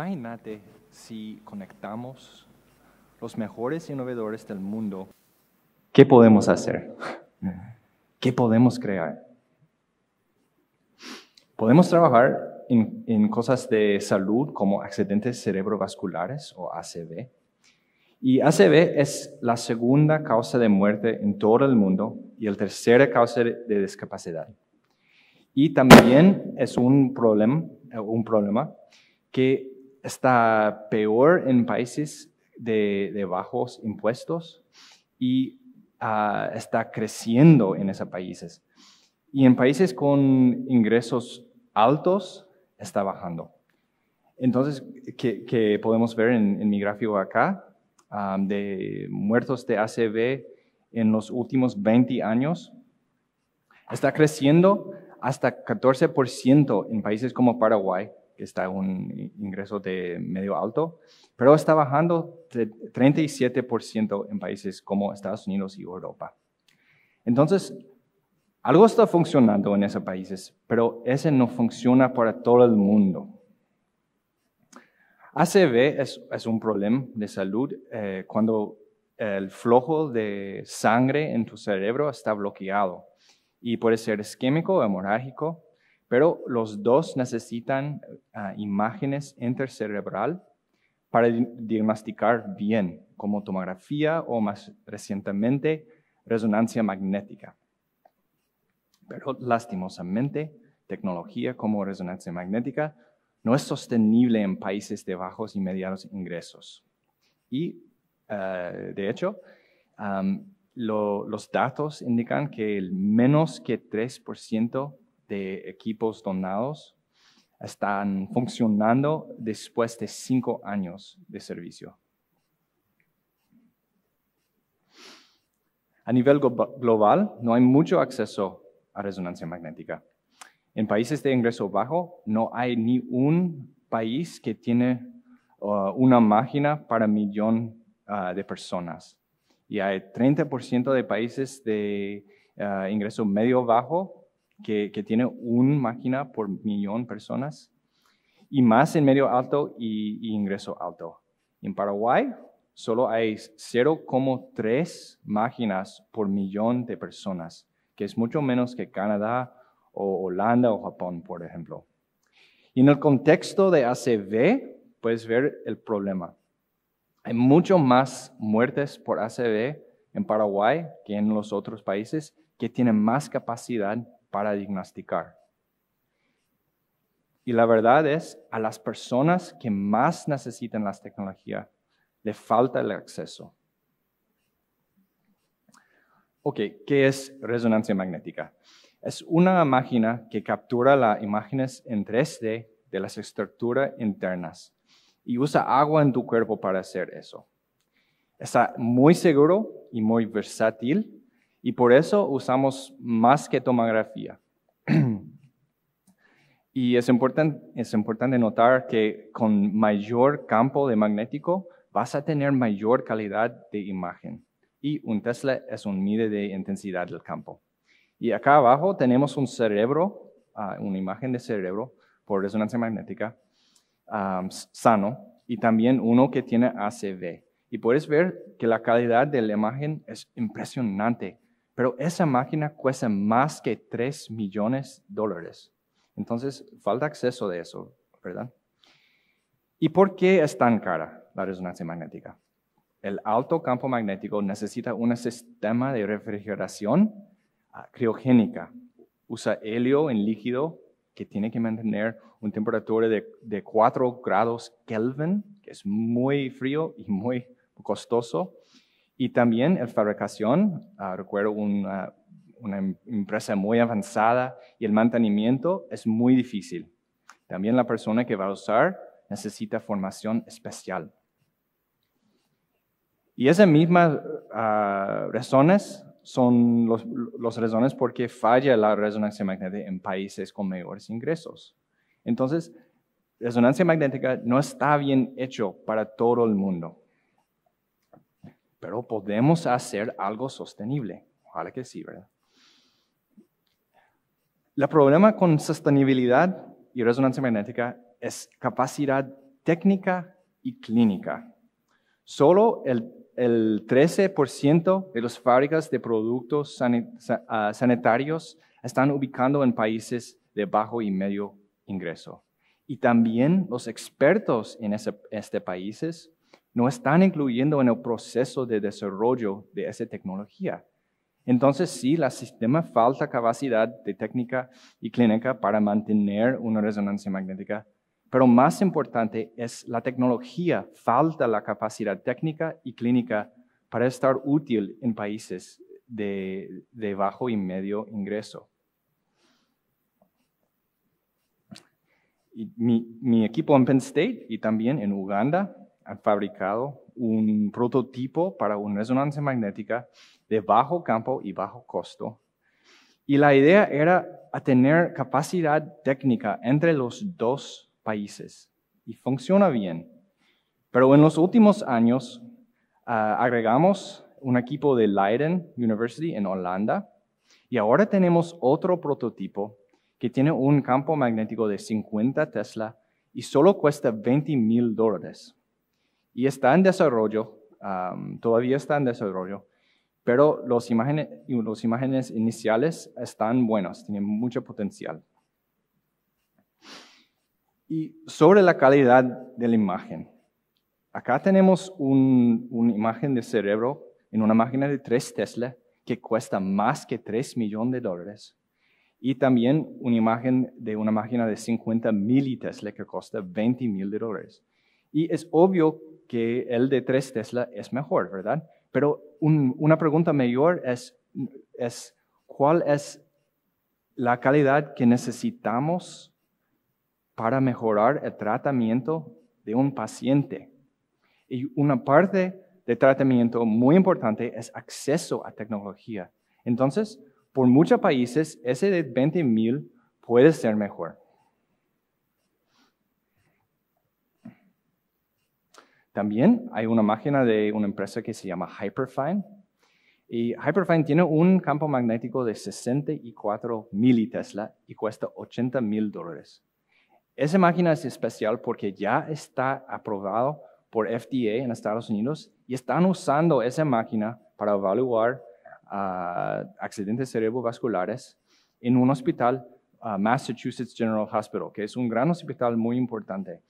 Imagínate si conectamos los mejores innovadores del mundo. ¿Qué podemos hacer? ¿Qué podemos crear? Podemos trabajar en, cosas de salud como accidentes cerebrovasculares o ACV. Y ACV es la segunda causa de muerte en todo el mundo y la tercera causa de discapacidad. Y también es un problema, eh, un problema que está peor en países de, de bajos impuestos y ah, está creciendo en esos países. Y en países con ingresos altos está bajando. Entonces, que, que podemos ver en, en, mi gráfico acá, ah, de muertos de ACV en los últimos 20 años, está creciendo hasta 14% en países como Paraguay, está un ingreso de medio alto, pero está bajando 37% en países como Estados Unidos y Europa. Entonces, algo está funcionando en esos países, pero ese no funciona para todo el mundo. ACV es, un problema de salud eh, cuando el flujo de sangre en tu cerebro está bloqueado y puede ser isquémico, hemorrágico, pero los dos necesitan ah, imágenes intercerebral para diagnosticar bien, como tomografía o más recientemente resonancia magnética. Pero lastimosamente, tecnología como resonancia magnética no es sostenible en países de bajos y medianos ingresos. Y, ah, de hecho, los datos indican que el menos que 3% de equipos donados están funcionando después de cinco años de servicio. A nivel global, no hay mucho acceso a resonancia magnética. En países de ingreso bajo, no hay ni un país que tiene uh, una máquina para millón uh, de personas. Y hay 30% de países de uh, ingreso medio bajo que, tiene una máquina por millón de personas, y más en medio alto y, ingreso alto. En Paraguay solo hay 0,3 máquinas por millón de personas, que es mucho menos que Canadá o Holanda o Japón, por ejemplo. Y en el contexto de ACV, puedes ver el problema. Hay mucho más muertes por ACV en Paraguay que en los otros países que tienen más capacidad para diagnosticar. Y la verdad es, a las personas que más necesitan las tecnologías, le falta el acceso. Ok, ¿qué es resonancia magnética? Es una máquina que captura las imágenes en 3D de las estructuras internas y usa agua en tu cuerpo para hacer eso. Está muy seguro y muy versátil y por eso usamos más que tomografía. y es, importante notar que con mayor campo de magnético vas a tener mayor calidad de imagen. Y un Tesla es un mide de intensidad del campo. Y acá abajo tenemos un cerebro, ah, una imagen de cerebro por resonancia magnética ah, sano y también uno que tiene ACV. Y puedes ver que la calidad de la imagen es impresionante. Pero esa máquina cuesta más que 3 millones de dólares. Entonces, falta acceso de eso, ¿verdad? ¿Y por qué es tan cara la resonancia magnética? El alto campo magnético necesita un sistema de refrigeración ah, criogénica. Usa helio en líquido que tiene que mantener una temperatura de, de 4 grados Kelvin, que es muy frío y muy costoso. Y también el fabricación, ah, recuerdo ah, una, em, empresa muy avanzada y el mantenimiento es muy difícil. También la persona que va a usar necesita formación especial. Y esas mismas ah, razones son las los razones por qué falla la resonancia magnética en países con mayores ingresos. Entonces, resonancia magnética no está bien hecho para todo el mundo pero podemos hacer algo sostenible. Ojalá que sí, ¿verdad? El problema con sostenibilidad y resonancia magnética es capacidad técnica y clínica. Solo el, el 13% de las fábricas de productos ah, sanitarios están ubicando en países de bajo y medio ingreso. Y también los expertos en estos este países no están incluyendo en el proceso de desarrollo de esa tecnología. Entonces, sí, el sistema falta capacidad de técnica y clínica para mantener una resonancia magnética, pero más importante es la tecnología, falta la capacidad técnica y clínica para estar útil en países de, bajo y medio ingreso. mi equipo en Penn State y también en Uganda han fabricado un prototipo para una resonancia magnética de bajo campo y bajo costo. Y la idea era tener capacidad técnica entre los dos países. Y funciona bien. Pero en los últimos años ah, agregamos un equipo de Leiden University en Holanda y ahora tenemos otro prototipo que tiene un campo magnético de 50 Tesla y solo cuesta 20 mil dólares y está en desarrollo, todavía está en desarrollo, pero los imágenes, los imágenes iniciales están buenas, tienen mucho potencial. Y sobre la calidad de la imagen. Acá tenemos una imagen de cerebro en una máquina de 3 Tesla que cuesta más que 3 millones de dólares. Y también una imagen de una máquina de 50 mil Tesla que cuesta 20 mil dólares. Y es obvio que el de 3 Tesla es mejor, ¿verdad? Pero una pregunta mayor es, es, ¿cuál es la calidad que necesitamos para mejorar el tratamiento de un paciente? Y una parte de tratamiento muy importante es acceso a tecnología. Entonces, por muchos países, ese de 20,000 puede ser mejor. También hay una máquina de una empresa que se llama Hyperfine. Y Hyperfine tiene un campo magnético de 64 militesla y cuesta 80 mil dólares. Esa máquina es especial porque ya está aprobado por FDA en Estados Unidos y están usando esa máquina para evaluar ah, accidentes cerebrovasculares en un hospital, ah, Massachusetts General Hospital, que es un gran hospital muy importante.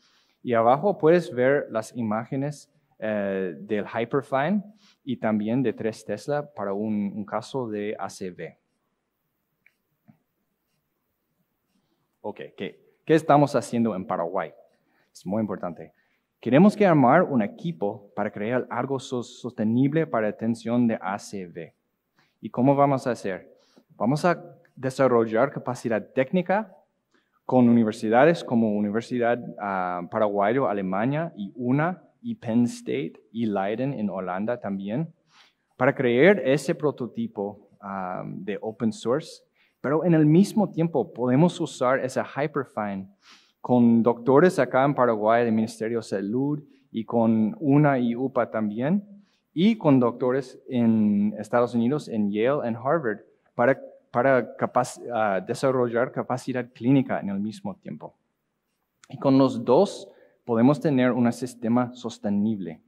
Y abajo puedes ver las imágenes eh, del Hyperfine y también de 3 Tesla para un, caso de ACV. Ok, ¿qué, ¿qué estamos haciendo en Paraguay? Es muy importante. Queremos que armar un equipo para crear algo sostenible para la atención de ACV. ¿Y cómo vamos a hacer? Vamos a desarrollar capacidad técnica con universidades como Universidad ah, Paraguayo, Alemania, y una, y Penn State, y Leiden en Holanda también, para crear ese prototipo ah, de open source. Pero en el mismo tiempo podemos usar esa Hyperfine con doctores acá en Paraguay del Ministerio de Salud y con una y UPA también, y con doctores en Estados Unidos, en Yale, en Harvard, para para ah, desarrollar capacidad clínica en el mismo tiempo. Y con los dos podemos tener un sistema sostenible.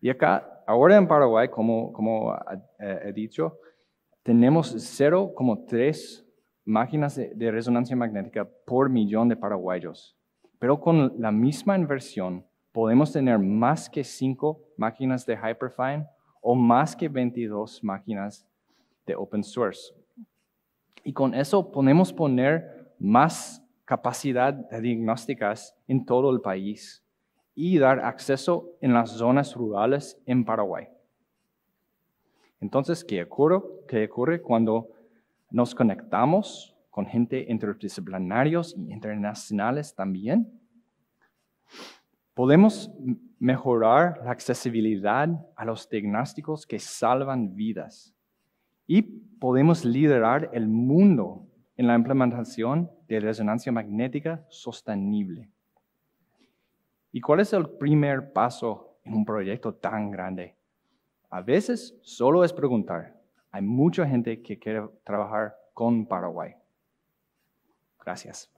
Y acá, ahora en Paraguay, como, como ah, eh, he dicho, tenemos 0,3 máquinas de, resonancia magnética por millón de paraguayos. Pero con la misma inversión podemos tener más que 5 máquinas de Hyperfine o más que 22 máquinas de open source. Y con eso podemos poner más capacidad de diagnósticas en todo el país y dar acceso en las zonas rurales en Paraguay. Entonces, ¿qué ocurre? cuando nos conectamos con gente interdisciplinarios e internacionales también? Podemos mejorar la accesibilidad a los diagnósticos que salvan vidas y podemos liderar el mundo en la implementación de resonancia magnética sostenible. ¿Y cuál es el primer paso en un proyecto tan grande? A veces solo es preguntar. Hay mucha gente que quiere trabajar con Paraguay. Gracias.